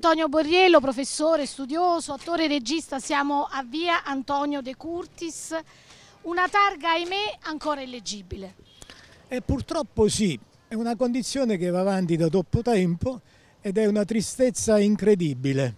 Antonio Borriello, professore, studioso, attore e regista, siamo a via Antonio De Curtis. Una targa, ahimè, ancora illeggibile. E purtroppo sì, è una condizione che va avanti da troppo tempo ed è una tristezza incredibile.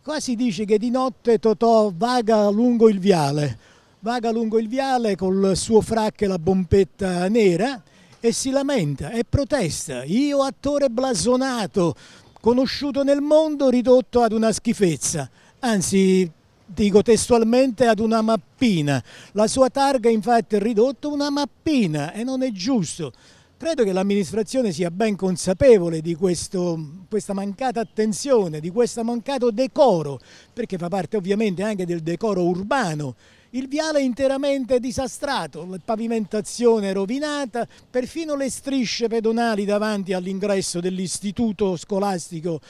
Qua si dice che di notte Totò vaga lungo il viale, vaga lungo il viale col suo frac e la bombetta nera e si lamenta e protesta. Io attore blasonato, conosciuto nel mondo ridotto ad una schifezza, anzi dico testualmente ad una mappina. La sua targa infatti è ridotta a una mappina e non è giusto. Credo che l'amministrazione sia ben consapevole di questo, questa mancata attenzione, di questo mancato decoro, perché fa parte ovviamente anche del decoro urbano il viale è interamente disastrato, la pavimentazione rovinata, perfino le strisce pedonali davanti all'ingresso dell'istituto scolastico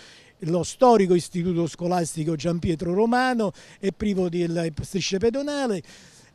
lo storico istituto scolastico Gian Pietro Romano è privo di strisce pedonale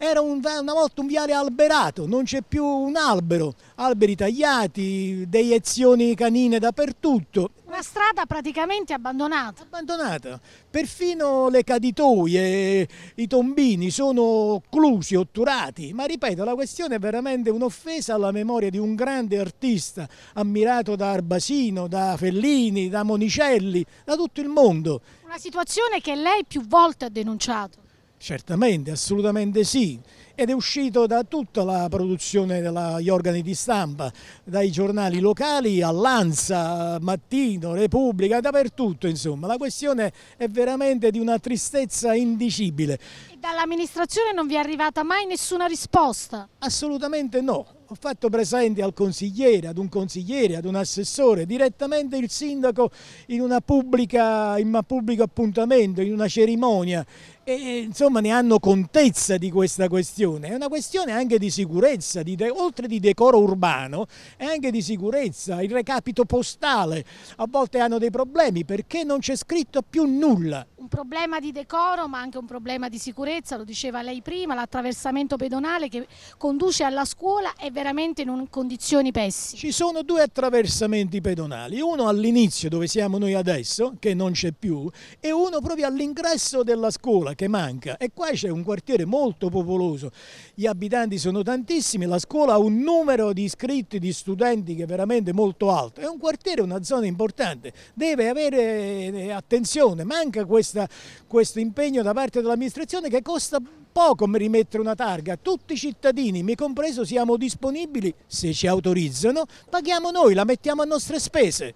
era un, una volta un viale alberato, non c'è più un albero, alberi tagliati, deiezioni canine dappertutto. Una strada praticamente abbandonata. Abbandonata, perfino le caditoie, i tombini sono clusi, otturati, ma ripeto la questione è veramente un'offesa alla memoria di un grande artista ammirato da Arbasino, da Fellini, da Monicelli, da tutto il mondo. Una situazione che lei più volte ha denunciato. Certamente, assolutamente sì. Ed è uscito da tutta la produzione degli organi di stampa, dai giornali locali all'Ansa, Mattino, Repubblica, dappertutto insomma. La questione è veramente di una tristezza indicibile. E dall'amministrazione non vi è arrivata mai nessuna risposta? Assolutamente no ho fatto presente al consigliere, ad un consigliere, ad un assessore, direttamente il sindaco in, una pubblica, in un pubblico appuntamento, in una cerimonia e insomma ne hanno contezza di questa questione, è una questione anche di sicurezza, di oltre di decoro urbano, è anche di sicurezza, il recapito postale, a volte hanno dei problemi perché non c'è scritto più nulla un problema di decoro ma anche un problema di sicurezza, lo diceva lei prima, l'attraversamento pedonale che conduce alla scuola è veramente in condizioni pessime. Ci sono due attraversamenti pedonali, uno all'inizio dove siamo noi adesso, che non c'è più, e uno proprio all'ingresso della scuola che manca e qua c'è un quartiere molto popoloso, gli abitanti sono tantissimi, la scuola ha un numero di iscritti, di studenti che è veramente molto alto, è un quartiere, una zona importante, deve avere eh, attenzione, manca questa questa, questo impegno da parte dell'amministrazione che costa poco rimettere una targa, tutti i cittadini, mi compreso, siamo disponibili, se ci autorizzano, paghiamo noi, la mettiamo a nostre spese.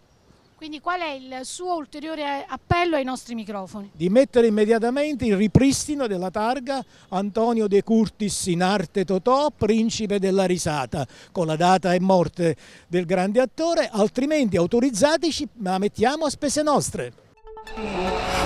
Quindi qual è il suo ulteriore appello ai nostri microfoni? Di mettere immediatamente il ripristino della targa Antonio De Curtis in arte Totò, principe della risata, con la data e morte del grande attore, altrimenti autorizzateci, ma la mettiamo a spese nostre.